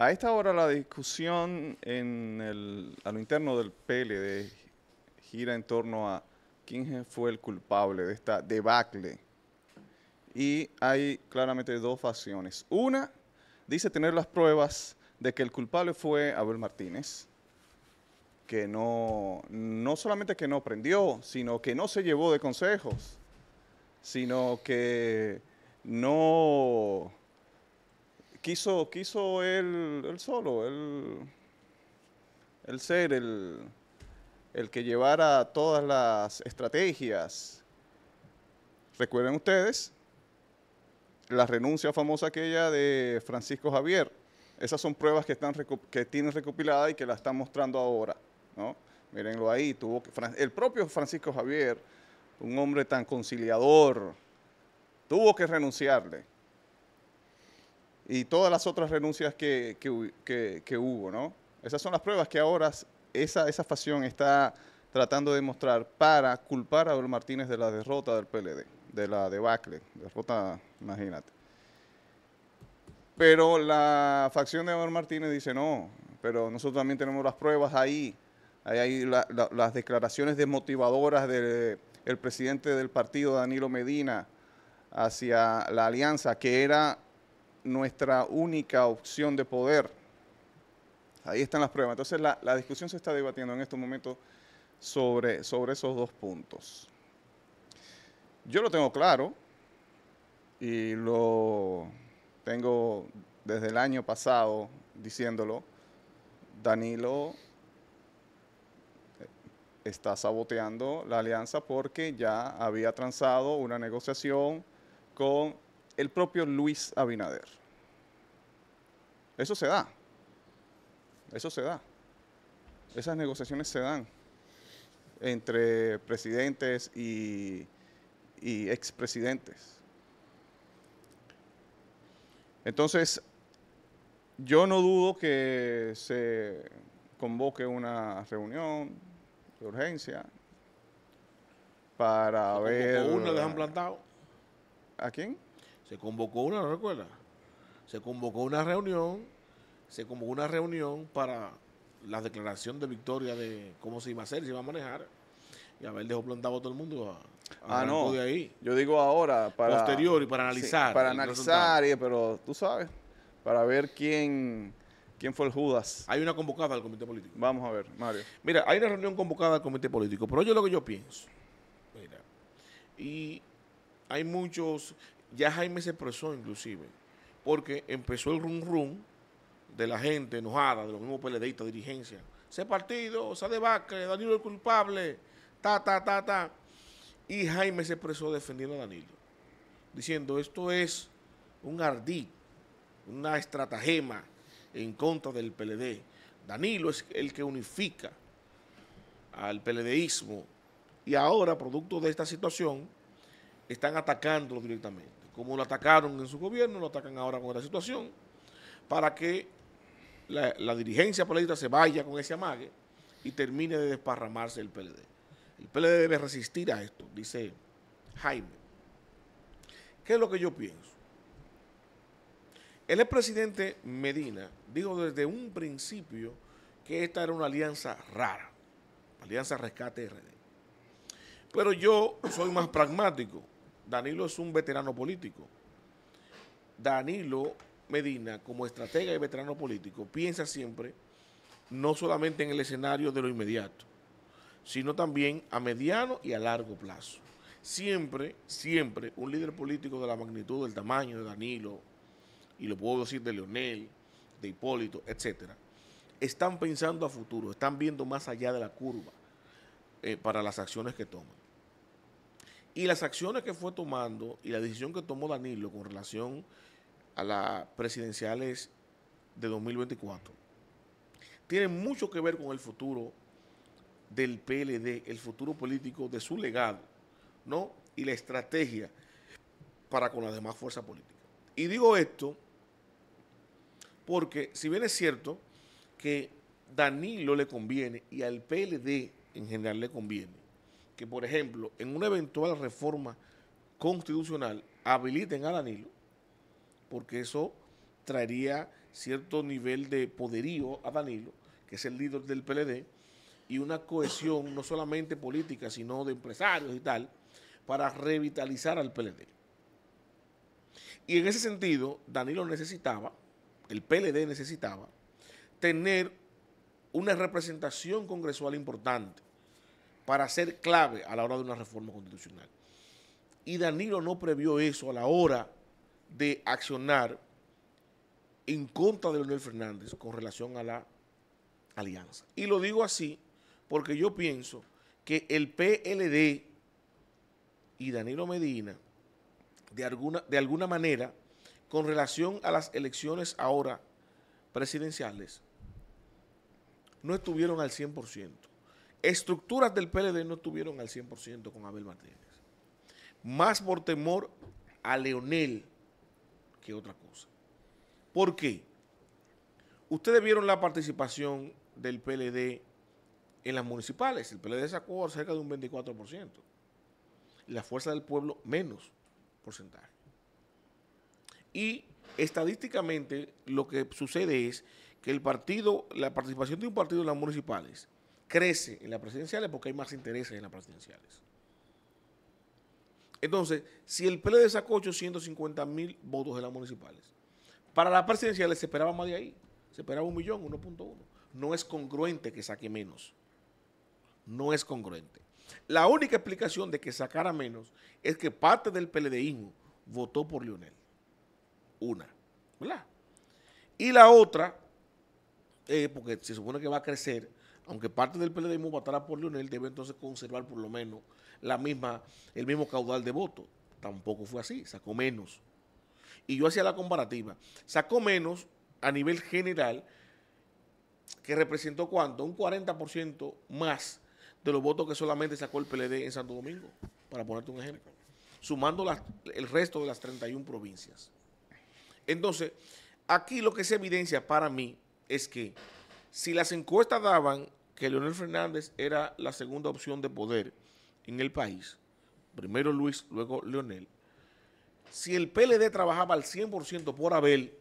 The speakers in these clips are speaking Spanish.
A esta hora la discusión a lo interno del PLD e gira en torno a quién fue el culpable de esta debacle. Y hay claramente dos facciones. Una dice tener las pruebas de que el culpable fue Abel Martínez, que no, no solamente que no aprendió, sino que no se llevó de consejos, sino que no quiso, quiso él, solo, él, ser el, que llevara todas las estrategias. Recuerden ustedes la renuncia famosa aquella de Francisco Javier. Esas son pruebas que, están, que tienen recopiladas y que la están mostrando ahora. ¿no? Mírenlo ahí. Tuvo el propio Francisco Javier, un hombre tan conciliador, tuvo que renunciarle y todas las otras renuncias que, hubo, ¿no? Esas son las pruebas que ahora esa, esa facción está tratando de mostrar para culpar a Abel Martínez de la derrota del PLD, de la debacle, derrota, imagínate. Pero la facción de Abel Martínez dice, no, pero nosotros también tenemos las pruebas ahí, ahí hay ahí las declaraciones desmotivadoras del presidente del partido, Danilo Medina, hacia la alianza, que era nuestra única opción de poder. Ahí están las pruebas. Entonces la, discusión se está debatiendo en estos momentos sobre, sobre esos dos puntos. Yo lo tengo claro y lo tengo desde el año pasado diciéndolo. Danilo eh, está saboteando la alianza porque ya había transado una negociación con el propio Luis Abinader. Eso se da. Eso se da. Esas negociaciones se dan entre presidentes y, expresidentes. Entonces, yo no dudo que se convoque una reunión de urgencia para ver. uno han plantado. ¿A quién? Se convocó una, ¿no recuerda? Se convocó una reunión, se convocó una reunión para la declaración de victoria de cómo se iba a hacer, se iba a manejar. Y a ver, dejó plantado a todo el mundo ah, no. de ahí. Yo digo ahora para... Posterior y para analizar. para analizar, pero tú sabes, para ver quién... ¿Quién fue el Judas? Hay una convocada al comité político. Vamos a ver, Mario. Mira, hay una reunión convocada al comité político, pero yo lo que yo pienso, mira, y hay muchos ya Jaime se expresó inclusive, porque empezó el rum rum de la gente enojada, de los mismos PLDistas, dirigencia. Ese partido, esa debacle, Danilo el culpable, ta, ta, ta, ta. Y Jaime se expresó defendiendo a Danilo, diciendo esto es un ardid, una estratagema en contra del PLD. Danilo es el que unifica al PLDismo y ahora, producto de esta situación, están atacándolo directamente como lo atacaron en su gobierno, lo atacan ahora con esta situación, para que la, dirigencia política se vaya con ese amague y termine de desparramarse el PLD. El PLD debe resistir a esto, dice Jaime. ¿Qué es lo que yo pienso? El expresidente Medina dijo desde un principio que esta era una alianza rara, alianza rescate RD. Pero yo soy más pragmático Danilo es un veterano político. Danilo Medina, como estratega y veterano político, piensa siempre no solamente en el escenario de lo inmediato, sino también a mediano y a largo plazo. Siempre, siempre, un líder político de la magnitud, del tamaño de Danilo, y lo puedo decir de Leonel, de Hipólito, etcétera, están pensando a futuro, están viendo más allá de la curva eh, para las acciones que toman. Y las acciones que fue tomando y la decisión que tomó Danilo con relación a las presidenciales de 2024 tienen mucho que ver con el futuro del PLD, el futuro político de su legado, ¿no? Y la estrategia para con las demás fuerzas políticas. Y digo esto porque, si bien es cierto que Danilo le conviene y al PLD en general le conviene, que, por ejemplo, en una eventual reforma constitucional habiliten a Danilo, porque eso traería cierto nivel de poderío a Danilo, que es el líder del PLD, y una cohesión no solamente política, sino de empresarios y tal, para revitalizar al PLD. Y en ese sentido, Danilo necesitaba, el PLD necesitaba, tener una representación congresual importante para ser clave a la hora de una reforma constitucional. Y Danilo no previó eso a la hora de accionar en contra de Leonel Fernández con relación a la alianza. Y lo digo así porque yo pienso que el PLD y Danilo Medina, de alguna, de alguna manera, con relación a las elecciones ahora presidenciales, no estuvieron al 100% estructuras del PLD no estuvieron al 100% con Abel Martínez. Más por temor a Leonel que otra cosa. ¿Por qué? Ustedes vieron la participación del PLD en las municipales. El PLD sacó cerca de un 24%. La fuerza del pueblo menos porcentaje. Y estadísticamente lo que sucede es que el partido, la participación de un partido en las municipales crece en las presidenciales porque hay más intereses en las presidenciales. Entonces, si el PLD sacó 850 mil votos de las municipales, para las presidenciales se esperaba más de ahí. Se esperaba un millón, 1.1. No es congruente que saque menos. No es congruente. La única explicación de que sacara menos es que parte del PLDismo votó por Lionel. Una. ¿Verdad? Y la otra, eh, porque se supone que va a crecer, aunque parte del PLD PLDismo votará por Leonel, debe entonces conservar por lo menos la misma, el mismo caudal de votos. Tampoco fue así, sacó menos. Y yo hacía la comparativa. Sacó menos a nivel general, que representó cuánto? Un 40% más de los votos que solamente sacó el PLD en Santo Domingo, para ponerte un ejemplo. Sumando el resto de las 31 provincias. Entonces, aquí lo que se evidencia para mí es que si las encuestas daban que Leonel Fernández era la segunda opción de poder en el país, primero Luis, luego Leonel, si el PLD trabajaba al 100% por Abel,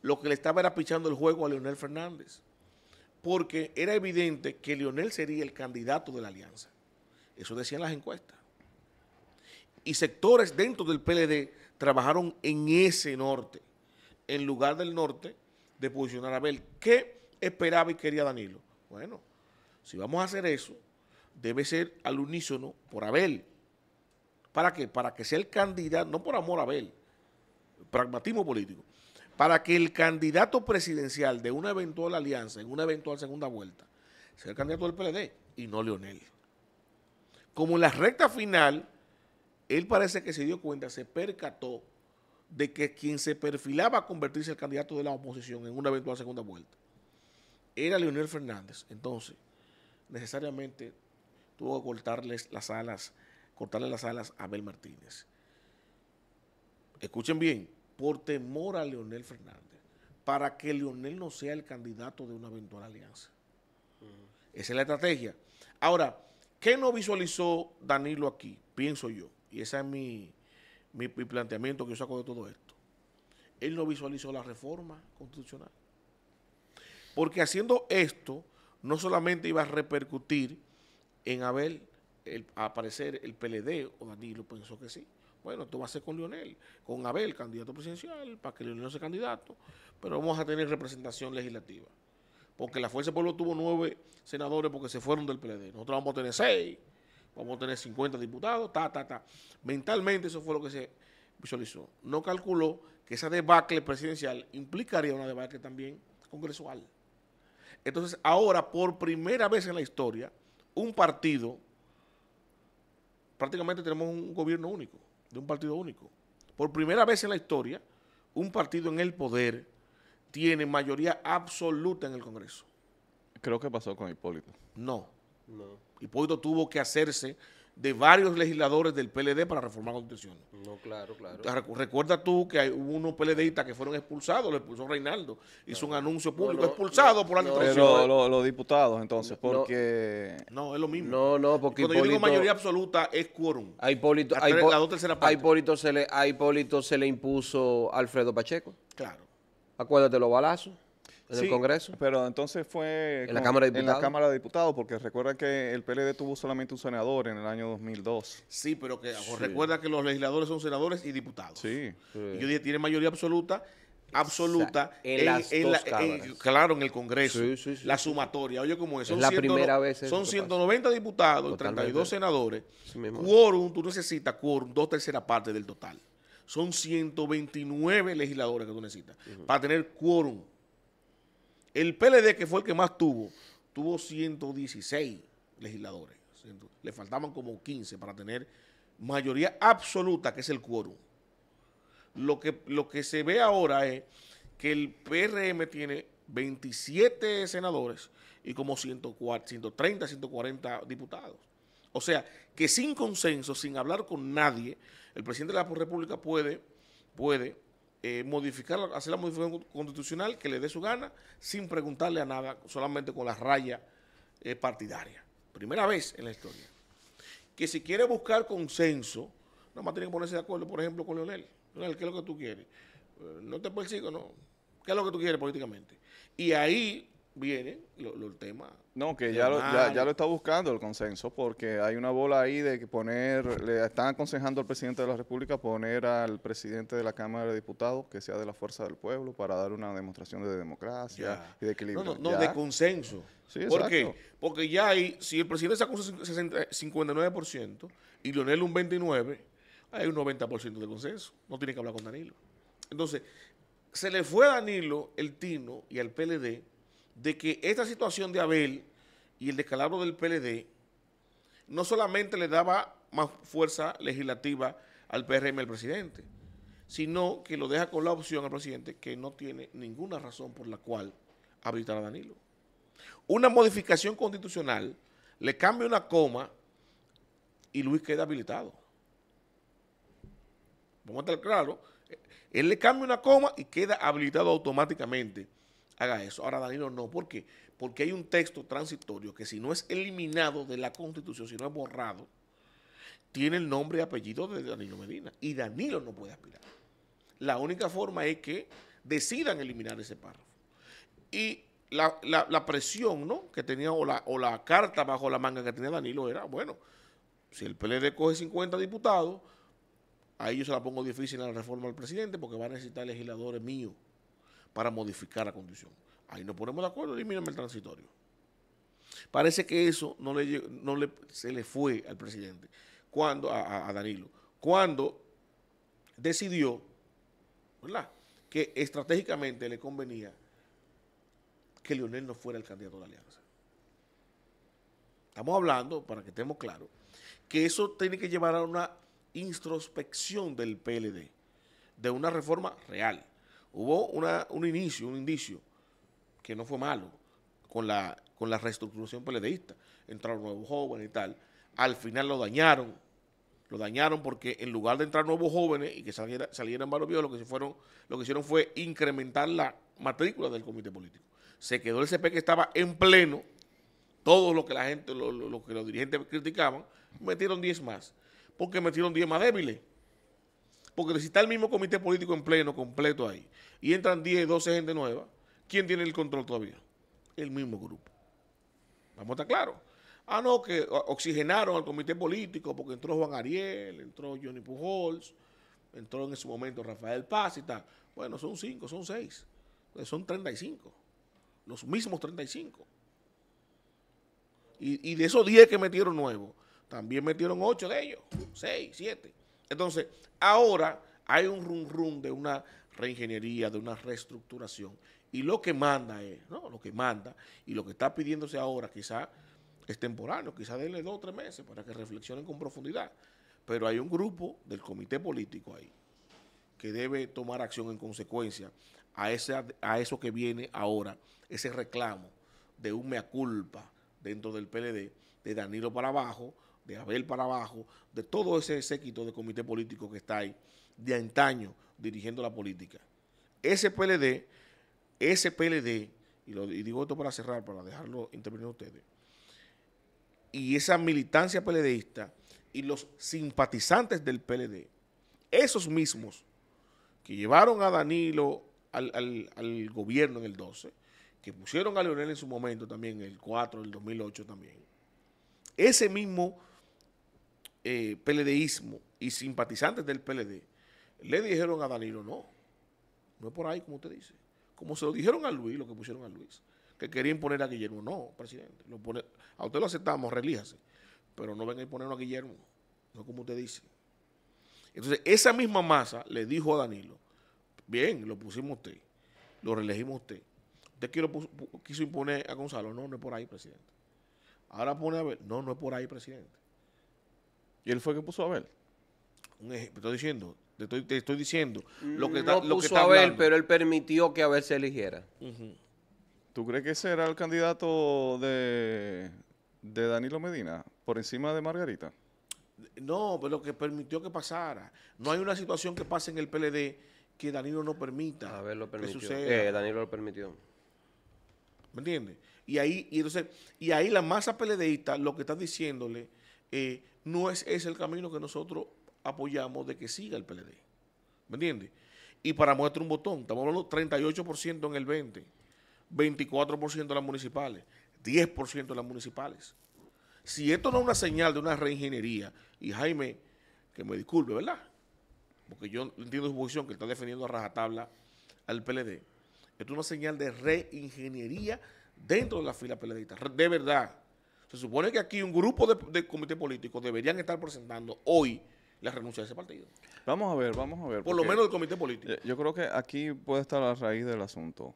lo que le estaba era pichando el juego a Leonel Fernández, porque era evidente que Leonel sería el candidato de la alianza. Eso decían las encuestas. Y sectores dentro del PLD trabajaron en ese norte, en lugar del norte de posicionar a Abel. ¿Qué esperaba y quería Danilo? Bueno, si vamos a hacer eso, debe ser al unísono por Abel. ¿Para qué? Para que sea el candidato, no por amor a Abel, pragmatismo político, para que el candidato presidencial de una eventual alianza, en una eventual segunda vuelta, sea el candidato del PLD y no Leonel. Como en la recta final, él parece que se dio cuenta, se percató de que quien se perfilaba a convertirse el candidato de la oposición en una eventual segunda vuelta era Leonel Fernández. Entonces, necesariamente tuvo que cortarles las alas, cortarle las alas a Abel Martínez. Escuchen bien, por temor a Leonel Fernández, para que Leonel no sea el candidato de una eventual alianza. Mm. Esa es la estrategia. Ahora, ¿qué no visualizó Danilo aquí? Pienso yo, y ese es mi planteamiento que yo saco de todo esto. Él no visualizó la reforma constitucional. Porque haciendo esto, no solamente iba a repercutir en Abel aparecer el PLD, o Danilo pensó que sí. Bueno, tú va a ser con Lionel, con Abel, candidato presidencial, para que Lionel sea candidato, pero vamos a tener representación legislativa. Porque la Fuerza del Pueblo tuvo nueve senadores porque se fueron del PLD. Nosotros vamos a tener seis, vamos a tener 50 diputados, ta, ta, ta. Mentalmente eso fue lo que se visualizó. No calculó que esa debacle presidencial implicaría una debacle también congresual. Entonces, ahora, por primera vez en la historia, un partido, prácticamente tenemos un gobierno único, de un partido único. Por primera vez en la historia, un partido en el poder tiene mayoría absoluta en el Congreso. Creo que pasó con Hipólito. No. no. Hipólito tuvo que hacerse de varios legisladores del PLD para reformar la Constitución. No, claro, claro. Recuerda tú que hay, hubo unos PLDistas que fueron expulsados, lo expulsó Reinaldo, hizo un anuncio público, expulsado por la Pero los diputados, entonces, porque... No, es lo mismo. No, no, porque Cuando yo digo mayoría absoluta, es quórum. hay Hipólito, hay se le, a Hipólito se le impuso Alfredo Pacheco. Claro. Acuérdate los balazos en Congreso. Pero entonces fue en, la, Cámara de en la Cámara de Diputados, porque recuerda que el PLD tuvo solamente un senador en el año 2002. Sí, pero que recuerda que los legisladores son senadores y diputados. Sí. Y yo dije, tiene mayoría absoluta absoluta en, las claro en el Congreso la sumatoria oye como es, son la primera vez son 190 diputados 32 senadores quórum tú necesitas quórum dos terceras partes del total son 129 legisladores que tú necesitas para tener quórum el PLD, que fue el que más tuvo, tuvo 116 legisladores. Le faltaban como 15 para tener mayoría absoluta, que es el quórum. Lo que, lo que se ve ahora es que el PRM tiene 27 senadores y como 130, 140 diputados. O sea, que sin consenso, sin hablar con nadie, el presidente de la República puede, puede eh, modificar, hacer la modificación constitucional que le dé su gana sin preguntarle a nada, solamente con la raya eh, partidaria. Primera vez en la historia. Que si quiere buscar consenso, nada más tiene que ponerse de acuerdo, por ejemplo, con Leonel. Leonel, ¿qué es lo que tú quieres? Eh, no te persigo, no. ¿Qué es lo que tú quieres políticamente? Y ahí viene lo, el tema. No, que ya lo, ya, lo, está buscando el consenso, porque hay una bola ahí de poner, le están aconsejando al presidente de la República poner al presidente de la Cámara de Diputados que sea de la fuerza del pueblo para dar una demostración de democracia y de equilibrio. No, no, de consenso. Sí, ¿Por qué? Porque ya hay, si el presidente sacó un 59% y Leonel un 29%, hay un 90% de consenso. No tiene que hablar con Danilo. Entonces, se le fue a Danilo el Tino y al PLD de que esta situación de Abel y el descalabro del PLD no solamente le daba más fuerza legislativa al PRM al presidente, sino que lo deja con la opción al presidente que no tiene ninguna razón por la cual habilitar a Danilo. Una modificación constitucional le cambia una coma y Luis queda habilitado. Vamos a estar claro, eh, él le cambia una coma y queda habilitado automáticamente haga eso. Ahora Danilo no, ¿por qué? Porque hay un texto transitorio que si no es eliminado de la Constitución, si no es borrado, tiene el nombre y apellido de Danilo Medina. Y Danilo no puede aspirar. La única forma es que decidan eliminar ese párrafo. Y la, presión ¿no? que tenía o la, carta bajo la manga que tenía Danilo era, bueno, si el PLD coge 50 diputados, a yo se la pongo difícil en la reforma al presidente porque va a necesitar legisladores míos para modificar la condición. Ahí nos ponemos de acuerdo, y elimíname el transitorio. Parece que eso no, le, se le fue al presidente, cuando, a, Danilo, cuando decidió, ¿verdad? que estratégicamente le convenía que Leonel no fuera el candidato de la alianza. Estamos hablando, para que estemos claros, que eso tiene que llevar a una introspección del PLD, de una reforma real. Hubo un inicio, un indicio, que no fue malo, con la, con la reestructuración peledeísta. Entraron nuevos jóvenes y tal. Al final lo dañaron. Lo dañaron porque en lugar de entrar nuevos jóvenes y que salieran varios lo que, se fueron, lo que hicieron fue incrementar la matrícula del comité político. Se quedó el CP que estaba en pleno, todo lo que la gente, que los dirigentes criticaban, metieron 10 más, porque metieron 10 más débiles. Porque si está el mismo comité político en pleno, completo ahí, y entran 10, 12 gente nueva, ¿quién tiene el control todavía? El mismo grupo. Vamos a estar claros. Ah, no, que oxigenaron al comité político porque entró Juan Ariel, entró Johnny Pujols, entró en ese momento Rafael Paz y tal. Bueno, son 5, son 6. Son 35. Los mismos 35. Y, y de esos 10 que metieron nuevos, también metieron 8 de ellos, 6, 7. Entonces, ahora hay un rum rum de una reingeniería, de una reestructuración. Y lo que manda es, ¿no? Lo que manda y lo que está pidiéndose ahora quizá es temporáneo, quizá denle dos o tres meses para que reflexionen con profundidad. Pero hay un grupo del comité político ahí que debe tomar acción en consecuencia a, a eso que viene ahora, ese reclamo de un mea culpa dentro del PLD, de Danilo para abajo, de Abel para abajo, de todo ese séquito de comité político que está ahí, de antaño, dirigiendo la política. Ese PLD, ese PLD, y, lo, digo esto para cerrar, para dejarlo intervenir a ustedes, y esa militancia PLDista y los simpatizantes del PLD, esos mismos que llevaron a Danilo al, gobierno en el 12, que pusieron a Leonel en su momento también, el 4, el 2008 también, ese mismo eh, PLDismo y simpatizantes del PLD le dijeron a Danilo, no, no es por ahí como usted dice. Como se lo dijeron a Luis, lo que pusieron a Luis, que quería poner a Guillermo, no, presidente. Lo pone, a usted lo aceptamos, relíjase, pero no venga a ponerlo a Guillermo, no como usted dice. Entonces, esa misma masa le dijo a Danilo, bien, lo pusimos usted, lo reelegimos usted. Usted quiero quiso imponer a Gonzalo, no, no es por ahí, presidente. Ahora pone a ver, no, no es por ahí, presidente. Y él fue que puso a ver. estoy diciendo, te estoy, diciendo lo que mm, está, puso a Abel, pero él permitió que a Abel se eligiera. ¿Tú crees que ese era el candidato de, Danilo Medina por encima de Margarita? No, pero lo que permitió que pasara. No hay una situación que pase en el PLD que Danilo no permita. A ver lo permitió. Eh, Danilo lo permitió. ¿Me entiendes? Y ahí, entonces, y ahí la masa PLDista lo que está diciéndole eh, no es ese el camino que nosotros apoyamos de que siga el PLD. ¿Me entiendes? Y para muestra un botón, estamos hablando 38% en el 20, 24% en las municipales, 10% en las municipales. Si esto no es una señal de una reingeniería, y Jaime, que me disculpe, ¿verdad? Porque yo entiendo su posición que está defendiendo a rajatabla al PLD. Esto es una señal de reingeniería dentro de la fila PLD, De verdad. Se supone que aquí un grupo de, comité político deberían estar presentando hoy la renuncia de ese partido. Vamos a ver, vamos a ver. Por lo menos el comité político. Eh, yo creo que aquí puede estar la raíz del asunto.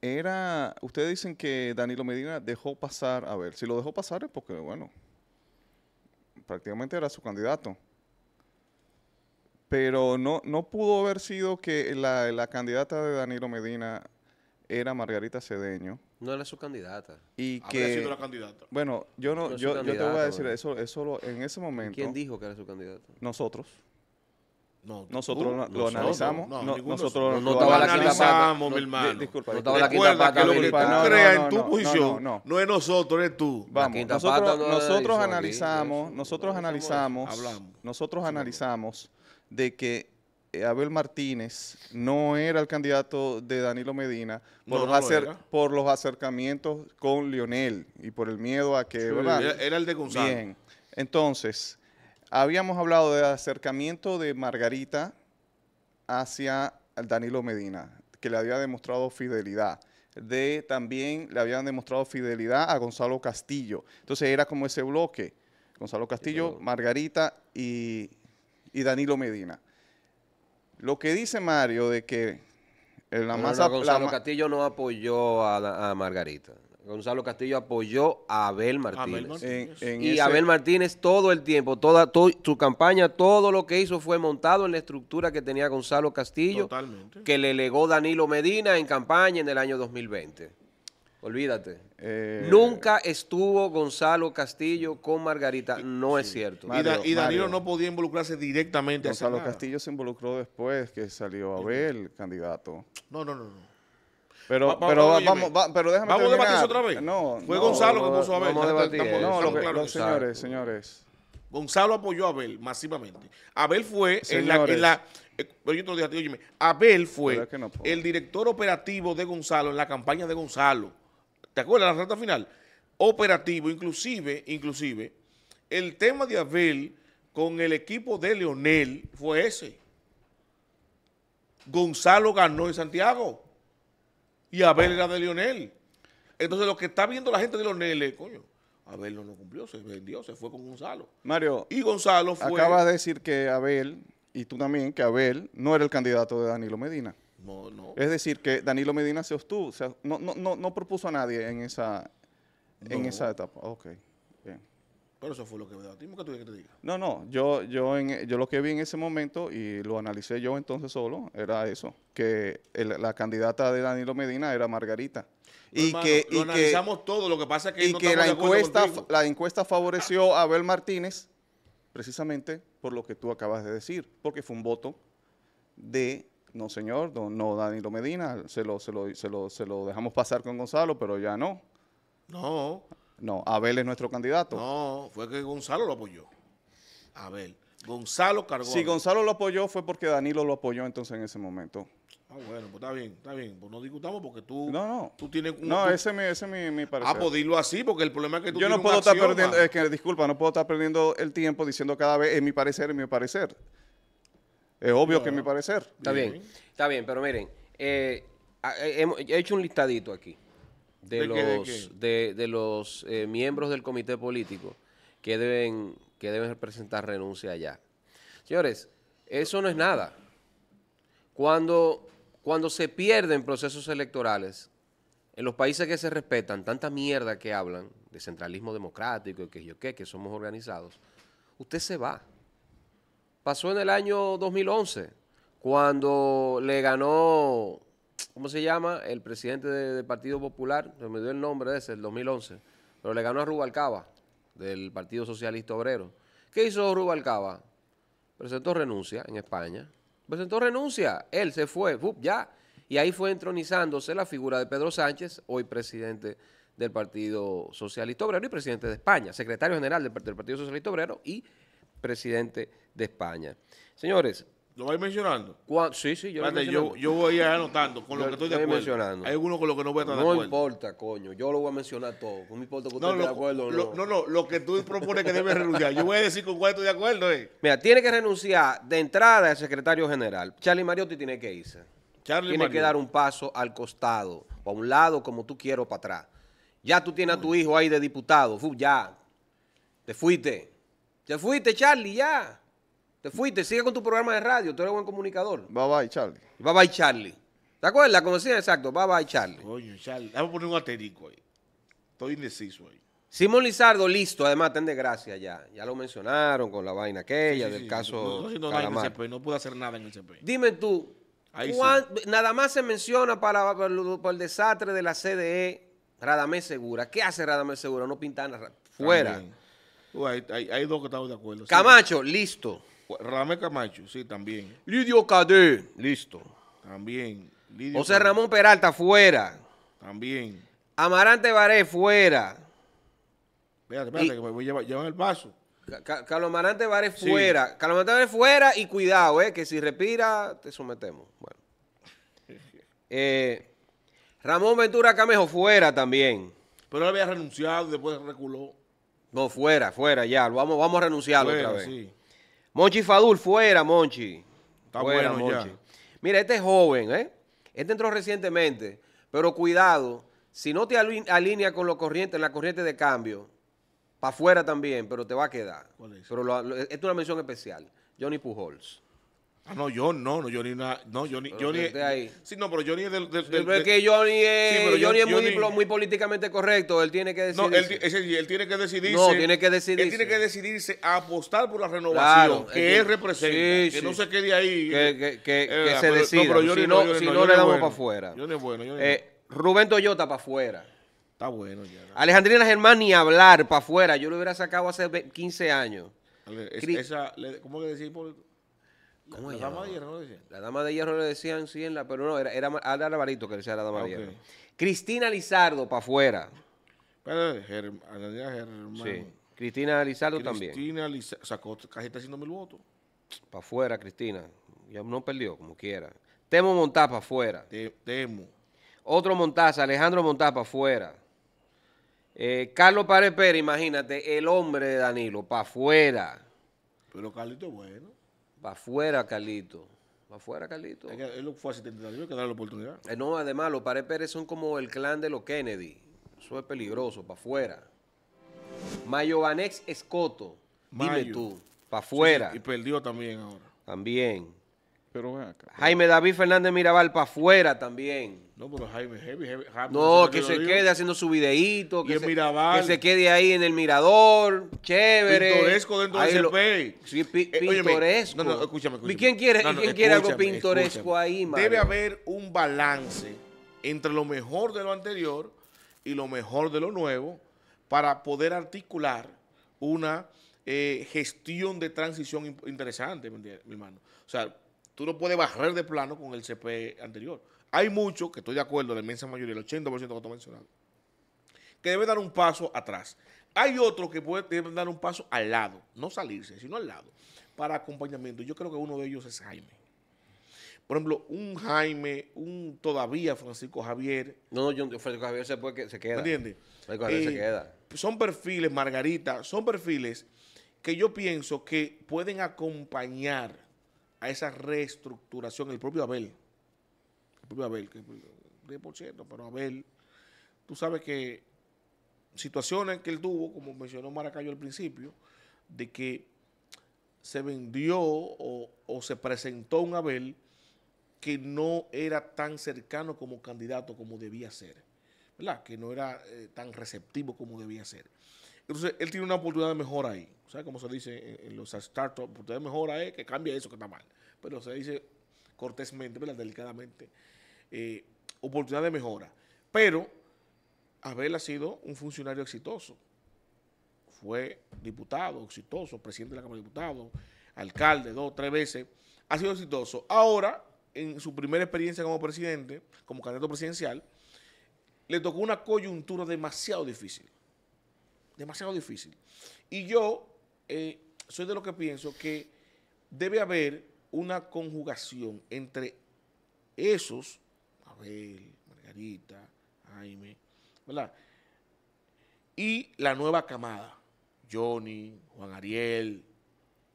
Era, ustedes dicen que Danilo Medina dejó pasar, a ver, si lo dejó pasar es porque, bueno, prácticamente era su candidato. Pero no, no pudo haber sido que la, la candidata de Danilo Medina era Margarita Cedeño no, era su candidata. Y Habría que, sido la candidata. Bueno, yo no, yo, yo, te voy a decir, eso, eso lo, en ese momento. ¿Quién dijo que era su candidata? Nosotros. No, nosotros lo, analizamos. No, no nosotros lo, lo analizamos, mi hermano. disculpa, no estaba Recuerda la quinta pata. Que lo que tú creas en tu posición no, es nosotros, eres tú. Vamos, nosotros analizamos, nosotros analizamos, nosotros analizamos de que eh, Abel Martínez no era el candidato de Danilo Medina por, los, acercamientos con Lionel y por el miedo a que... era, el de Gonzalo. Bien, entonces, habíamos hablado del acercamiento de Margarita hacia Danilo Medina, que le había demostrado fidelidad. De, también le habían demostrado fidelidad a Gonzalo Castillo. Entonces era como ese bloque, Gonzalo Castillo, Margarita y Danilo Medina. Lo que dice Mario de que la Gonzalo Castillo no apoyó a, Margarita. Gonzalo Castillo apoyó a Abel Martínez. y Abel Martínez todo el tiempo, toda su campaña, todo lo que hizo fue montado en la estructura que tenía Gonzalo Castillo, que le legó Danilo Medina en campaña en el año 2020. Olvídate. Eh, Nunca estuvo Gonzalo Castillo con Margarita. No es cierto. y, Danilo no podía involucrarse directamente. Gonzalo Castillo se involucró después que salió Abel, candidato. No, no, no. Pero, déjame pero, vamos, pero déjame ¿Vamos a debatir otra vez? No, Fue Gonzalo que puso a Abel. no, señores, señores. Gonzalo apoyó a Abel masivamente. Abel fue en la... En eh, yo te lo dije, óyeme, Abel fue el director operativo de Gonzalo en la campaña de Gonzalo. ¿Te acuerdas? La rata final. Operativo, inclusive, inclusive, el tema de Abel con el equipo de Leonel fue ese. Gonzalo ganó en Santiago y Abel era de Leonel. Entonces lo que está viendo la gente de Leonel es, coño, Abel no lo cumplió, se vendió, se fue con Gonzalo. Mario. Y Gonzalo fue... Acaba de decir que Abel, y tú también, que Abel no era el candidato de Danilo Medina. Es decir, que Danilo Medina se ostuvo, no, propuso a nadie en esa, en esa etapa. Ok, bien. Pero eso fue lo que me que tú que te diga? No, no, yo, yo, yo lo que vi en ese momento y lo analicé yo entonces solo, era eso, que la candidata de Danilo Medina era Margarita. y que, lo analizamos todo, lo que pasa es que, la, encuesta, la encuesta favoreció a Abel Martínez precisamente por lo que tú acabas de decir, porque fue un voto de no señor, no, Danilo Medina, se lo, se, lo, se, lo, dejamos pasar con Gonzalo, pero ya no. No. No, Abel es nuestro candidato. No, fue que Gonzalo lo apoyó. Abel. Gonzalo cargó. Si Gonzalo lo apoyó fue porque Danilo lo apoyó entonces en ese momento. Ah, bueno, pues está bien, está bien. Pues no discutamos porque tú, no, no. tú tienes... no, ese es mi, ese mi, parecer. Ah, pues así porque el problema es que tú Yo no puedo estar perdiendo, es que disculpa, no puedo estar perdiendo el tiempo diciendo cada vez, es mi parecer, es mi parecer. Es obvio que que mi parecer. Está bien. está bien, pero miren, eh, eh, he hecho un listadito aquí de, los, de, los eh, miembros del comité político que deben, que deben presentar renuncia allá. Señores, eso no es nada. Cuando, cuando se pierden procesos electorales, en los países que se respetan tanta mierda que hablan de centralismo democrático y que yo qué, que somos organizados, usted se va pasó en el año 2011, cuando le ganó, ¿cómo se llama? El presidente del Partido Popular, se me dio el nombre de ese, el 2011, pero le ganó a Rubalcaba, del Partido Socialista Obrero. ¿Qué hizo Rubalcaba? Presentó renuncia en España. Presentó renuncia, él se fue, ya. Y ahí fue entronizándose la figura de Pedro Sánchez, hoy presidente del Partido Socialista Obrero y presidente de España, secretario general del Partido Socialista Obrero y presidente de España. Señores. ¿Lo vais mencionando? sí, sí, yo, yo, voy a ir anotando con lo que estoy de acuerdo. Hay uno con lo que no voy a estar de acuerdo. No importa, coño. Yo lo voy a mencionar todo. No me importa que usted no, esté de acuerdo o no. No, no. Lo que tú propones que debe renunciar. Yo voy a decir con cuál estoy de acuerdo. Eh. Mira, tiene que renunciar de entrada el secretario general. Charlie Mariotti tiene que irse. Charlie tiene que dar un paso al costado o a un lado, como tú quieras, para atrás. Ya tú tienes a tu hijo ahí de diputado. ya. Te fuiste. Te fuiste, Charlie, ya. Te fuiste, sigue con tu programa de radio, tú eres buen comunicador. Bye bye, Charlie. Bye bye, Charlie. ¿Te acuerdas? Como decía, exacto, bye bye, Charlie. Coño, Charlie. Vamos a poner un aterico ahí. Estoy indeciso ahí. Simón Lizardo, listo, además, ten de gracia ya. Ya lo mencionaron con la vaina aquella del caso. No, no, pude hacer nada en el CP. Dime tú, nada más se menciona para, el desastre de la CDE, Radamés Segura. ¿Qué hace Radamés Segura? No pintan Fuera. Hay, dos que estamos de acuerdo. Camacho, listo. Ramé Camacho, sí, también. Lidio Cadé, listo. También. José Ramón Peralta, fuera. También. Amarante Baré, fuera. Espérate, espérate, que me voy a llevar, el vaso. Carlos Amarante Baré, fuera. Carlos Amarante Baré, fuera y cuidado, eh, que si respira, te sometemos. Bueno. Eh, Ramón Ventura Camejo, fuera también. Pero él había renunciado y después reculó. No, fuera, fuera, ya. Vamos, vamos a renunciarlo otra vez. Monchi Fadul, fuera, Monchi. Está bueno Monchi. Mira, este es joven, ¿eh? Este entró recientemente, pero cuidado, si no te alinea con lo corriente, la corriente de cambio, para afuera también, pero te va a quedar. Pero esto es una mención especial. Johnny Pujols. Ah, no, yo no, no, ni nada, no, yo ni, yo ahí. sí, no, pero Johnny es del, del, del es que Johnny es, sí, pero es muy, muy, políticamente correcto, él tiene que decidirse. No, él, él tiene que decidirse. No, tiene que decidirse. Él tiene que decidirse a apostar por la renovación que él representa, que no se quede ahí. Que, eh, que, que, eh, se decida, no, pero si no, si no, le damos para afuera. Johnny es bueno, eh, Rubén Toyota para afuera. Está bueno ya. Alejandrina Germán ni hablar para afuera, yo lo hubiera sacado hace 15 años. Ale, esa, ¿Cómo que decís, la, dama de hierro le decían sí en la, pero no, era, era Alvarito que le decía la dama de ah, hierro. Cristina Lizardo para afuera. Cristina Lizardo también. Cristina Lizardo sacó cajita haciendo mil votos. Para afuera, Cristina. Ya no perdió, como quiera. Temo Montá, para afuera. temo. Otro Montaza, Alejandro Montaz para afuera. Eh, Carlos Párez Pérez, imagínate, el hombre de Danilo, para afuera. Pero Carlito bueno. Para afuera, Carlito. Para afuera, Carlito. Es que él fue asistente de que darle la oportunidad. Eh, no, además, los Pared Pérez son como el clan de los Kennedy. Eso es peligroso, para afuera. Mayobanex Escoto. Dime tú, para afuera. y perdió también ahora. También. Pero acá. Jaime David Fernández Mirabal para afuera también. No, pero Jaime, heavy, no, que, se quede haciendo su videíto. Que, se, se quede ahí en el mirador. Chévere. Pintoresco dentro del de eh, pintoresco. no, escúchame, ¿Y quién quiere, algo pintoresco ahí, mano? Debe haber un balance entre lo mejor de lo anterior y lo mejor de lo nuevo para poder articular una eh, gestión de transición interesante, mi hermano. O sea, tú no puedes barrer de plano con el CP anterior. Hay muchos, que estoy de acuerdo, la inmensa mayoría, el 80% que tú mencionado, que debe dar un paso atrás. Hay otros que deben dar un paso al lado, no salirse, sino al lado, para acompañamiento. Yo creo que uno de ellos es Jaime. Por ejemplo, un Jaime, un todavía Francisco Javier. No, no, Francisco Javier se, puede se queda. ¿Me entiendes? Francisco Javier se eh, queda. Son perfiles, Margarita, son perfiles que yo pienso que pueden acompañar a esa reestructuración, el propio Abel, el propio Abel, que 10%, pero Abel, tú sabes que situaciones que él tuvo, como mencionó Maracayo al principio, de que se vendió o, se presentó un Abel que no era tan cercano como candidato como debía ser, ¿verdad? Que no era eh, tan receptivo como debía ser. Entonces, él tiene una oportunidad de mejora ahí. O sea, como se dice en, los startups, oportunidad de mejora es que cambia eso que está mal. Pero se dice cortésmente, delicadamente. Eh, oportunidad de mejora. Pero Abel ha sido un funcionario exitoso. Fue diputado, exitoso, presidente de la Cámara de Diputados, alcalde dos, tres veces. Ha sido exitoso. Ahora, en su primera experiencia como presidente, como candidato presidencial, le tocó una coyuntura demasiado difícil demasiado difícil. Y yo eh, soy de lo que pienso que debe haber una conjugación entre esos, Abel, Margarita, Jaime, ¿verdad? Y la nueva camada, Johnny, Juan Ariel,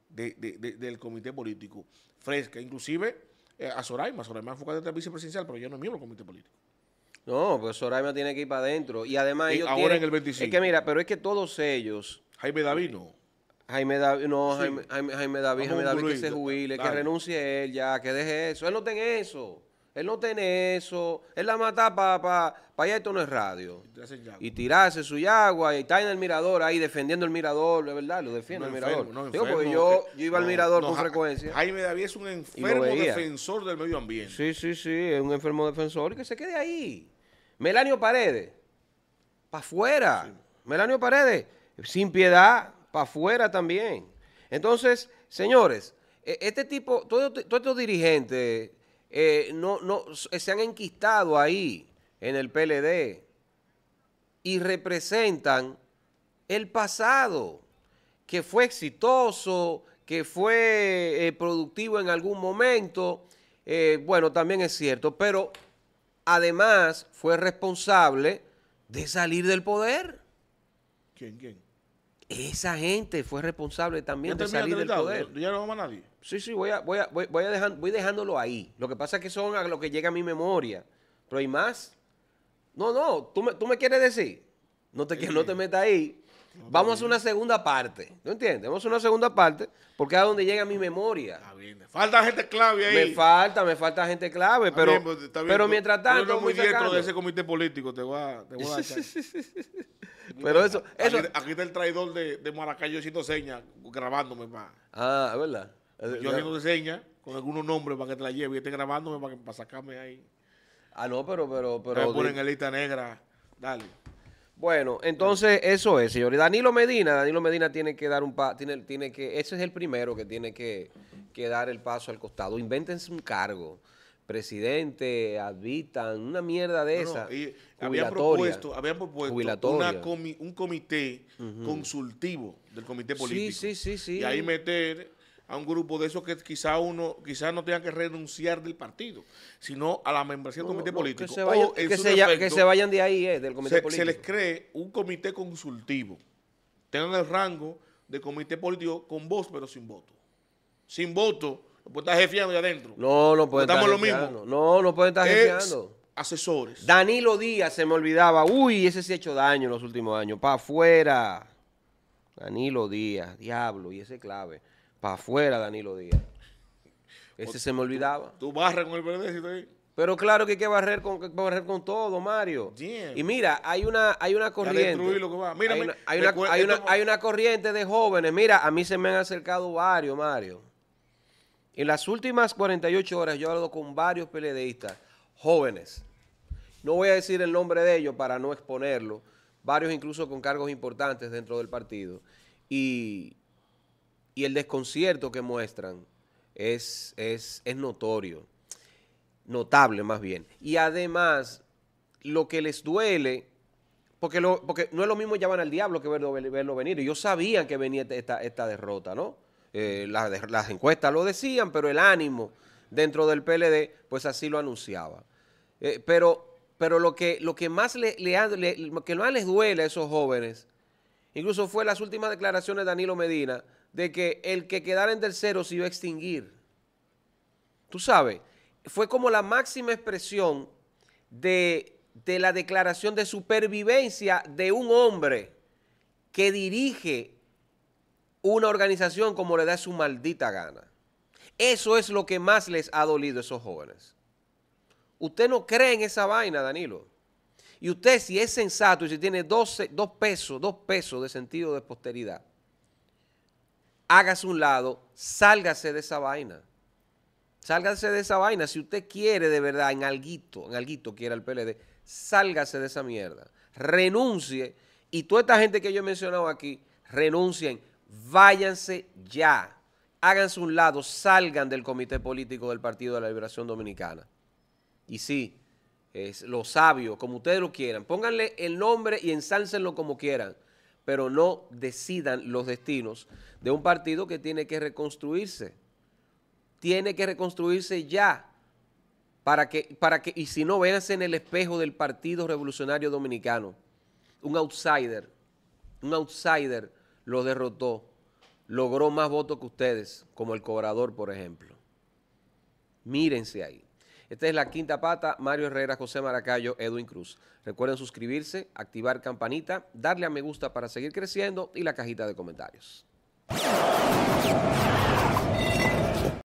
del comité político, fresca, inclusive eh, a Soraima, Soraima de la vicepresidencial, pero yo no es miembro comité político. No, pues Soraima tiene que ir para adentro. Y además eh, ellos Ahora tienen, en el 25. Es que mira, pero es que todos ellos... Jaime no. Jaime David, no, Jaime, Jaime, Jaime, David, Jaime David que se jubile, que renuncie él ya, que deje eso. Él no tiene eso. Él no tiene eso. Él la mata para pa, pa allá, esto no es radio. Y tirarse su yagua y está en el mirador ahí defendiendo el mirador, es verdad, lo defiende el mirador. Digo, porque yo, yo iba al mirador con frecuencia. Jaime David es un enfermo defensor del medio ambiente. Sí, sí, sí, es un enfermo defensor y que se quede ahí. Melanio Paredes, para afuera. Melanio Paredes, sin piedad, para afuera también. Entonces, señores, e, este tipo, este, todos estos dirigentes eh, no, eh, se han enquistado ahí en el PLD y representan el pasado, que fue exitoso, que fue eh, productivo en algún momento. bueno, también es cierto, pero además fue responsable de salir del poder. ¿Quién, quién? Esa gente fue responsable también de salir del poder. ¿Ya no vamos a nadie? Sí, sí, voy, a, voy dejándolo ahí. Lo que pasa es que son a lo que llega a mi memoria. Pero hay más. No, no, tú me, quieres decir. No te, no te metas ahí. Vamos a una segunda parte. ¿No entiendes? Vamos a una segunda parte porque es a donde llega mi memoria. Está bien. Falta gente clave ahí. Me falta, me falta gente clave, pero, pues, pero mientras tanto. Pero muy dentro de ese comité político, te voy a, pero eso, eso. Aquí, está el traidor de, de Maracayo haciendo señas, grabándome más. Ah, es verdad. Yo haciendo señas con algunos nombres para que te la lleve y esté grabándome para, sacarme ahí. Ah, no, pero, pero, pero. ponen en lista negra. Dale. Bueno, entonces eso es, señores. Danilo Medina, Danilo Medina tiene que dar un paso, tiene, tiene, que, ese es el primero que tiene que, que dar el paso al costado. Invéntense un cargo, presidente, advitan, una mierda de esa. habían propuesto, propuesto una un comité consultivo del comité político. Sí, sí, sí, sí. Y ahí meter a un grupo de esos que quizá uno quizá no tenga que renunciar del partido, sino a la membresía del comité político. Que se, vayan, de ahí, eh, del comité político. Se les cree un comité consultivo. Tengan el rango de comité político con voz, pero sin voto. Sin voto, no pueden estar jefiando ahí adentro. No, no puede Estamos lo mismo. No, no pueden estar jefiando. asesores. Danilo Díaz se me olvidaba. Uy, ese se ha hecho daño en los últimos años. Para afuera. Danilo Díaz, diablo, y ese clave. Para afuera, Danilo Díaz. Ese pues se me olvidaba. Tú, barra con el PLD, ahí. Pero claro que hay que barrer con, barrer con todo, Mario. Y mira, hay una, hay una corriente. hay, una, corriente de jóvenes. Mira, a mí se me han acercado varios, Mario. En las últimas 48 horas yo he hablado con varios peledeístas jóvenes. No voy a decir el nombre de ellos para no exponerlo. Varios incluso con cargos importantes dentro del partido. Y y el desconcierto que muestran es, es, notorio, notable más bien. Y además, lo que les duele, porque, lo, porque no es lo mismo llamar al diablo que verlo, venir. Ellos sabían que venía esta, esta derrota, ¿no? Eh, las encuestas lo decían, pero el ánimo dentro del PLD, pues así lo anunciaba. Eh, pero, pero lo que, lo que más le, lo que más les duele a esos jóvenes, incluso fue las últimas declaraciones de Danilo Medina de que el que quedara en tercero se iba a extinguir. Tú sabes, fue como la máxima expresión de, de la declaración de supervivencia de un hombre que dirige una organización como le da su maldita gana. Eso es lo que más les ha dolido a esos jóvenes. Usted no cree en esa vaina, Danilo. Y usted, si es sensato y si tiene dos pesos, dos pesos de sentido de posteridad, hágase un lado, sálgase de esa vaina. Sálgase de esa vaina. Si usted quiere de verdad, en alguito, en alguito quiera el PLD, sálgase de esa mierda. Renuncie. Y toda esta gente que yo he mencionado aquí, renuncien. Váyanse ya. Háganse un lado, salgan del comité político del Partido de la Liberación Dominicana. Y sí, es lo sabio, como ustedes lo quieran. Pónganle el nombre y ensálcenlo como quieran pero no decidan los destinos de un partido que tiene que reconstruirse. Tiene que reconstruirse ya. Para que, para que, y si no, véanse en el espejo del Partido Revolucionario Dominicano. Un outsider, un outsider lo derrotó, logró más votos que ustedes, como el cobrador, por ejemplo. Mírense ahí. Esta es la quinta pata, Mario Herrera, José Maracayo, Edwin Cruz. Recuerden suscribirse, activar campanita, darle a me gusta para seguir creciendo y la cajita de comentarios.